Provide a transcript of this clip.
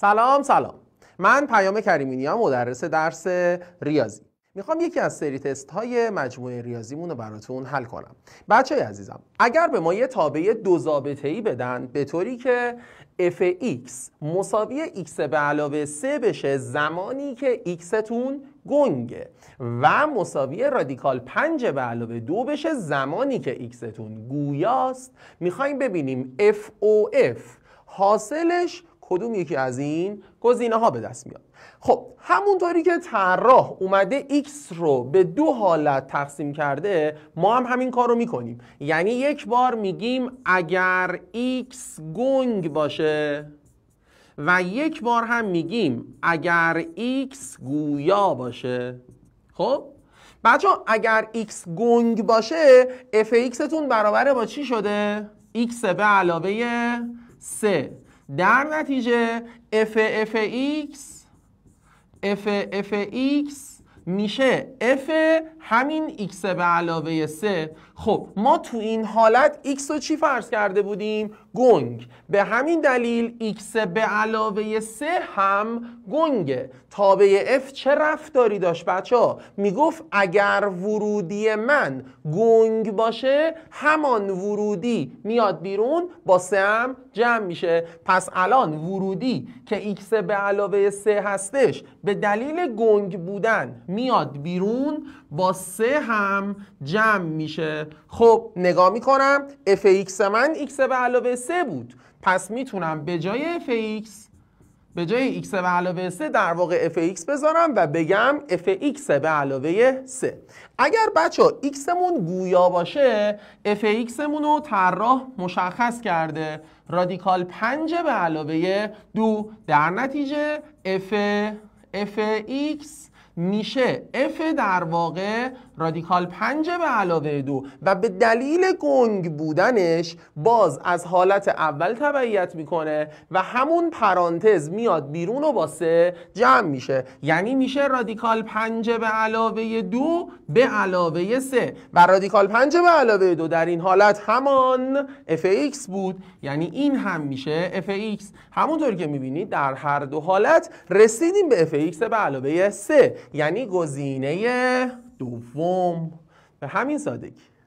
سلام سلام من پیام کریمینی هم مدرس درس ریاضی میخوام یکی از سری تست های مجموعه ریاضیمون رو براتون حل کنم بچه عزیزم اگر به ما یه تابع دو ای بدن به طوری که fx مساوی x به علاوه 3 بشه زمانی که x تون گنگه و مساوی رادیکال 5 به علاوه 2 بشه زمانی که x تون گویاست میخوایم ببینیم f o f حاصلش کدوم یکی از این گزینه ها به دست میاد خب همونطوری که طراح اومده x رو به دو حالت تقسیم کرده ما هم همین کار رو میکنیم یعنی یک بار میگیم اگر x گنگ باشه و یک بار هم میگیم اگر x گویا باشه خب بچه اگر x گنگ باشه f(x) تون برابره با چی شده؟ x به علاوه 3 در نتیجه f f x میشه f همین x به علاوه 3 خب ما تو این حالت x رو چی فرض کرده بودیم گنگ به همین دلیل x به علاوه 3 هم گنگه تابع f چه رفتاری داشت بچه ها میگفت اگر ورودی من گنگ باشه همان ورودی میاد بیرون با 3 هم جمع میشه پس الان ورودی که x به علاوه 3 هستش به دلیل گنگ بودن میاد بیرون با 3 هم جمع میشه خب نگاه میکنم f من x به علاوه 3 بود پس میتونم به جای fx به جای x به علاوه 3 در واقع fx بذارم و بگم fx به علاوه 3 اگر بچه ها x مون گویا باشه fx مون رو طراح مشخص کرده رادیکال 5 به علاوه 2 در نتیجه f f میشه f در واقع رادیکال 5 به علاوه دو و به دلیل گنگ بودنش باز از حالت اول تبعیت میکنه و همون پرانتز میاد بیرون و با سه جمع میشه یعنی میشه رادیکال 5 به علاوه دو به علاوه سه و رادیکال 5 به علاوه دو در این حالت همان fx بود یعنی این هم میشه fx همونطور که میبینید در هر دو حالت رسیدیم به fx به علاوه سه یعنی گزینه دوم به همین سادگی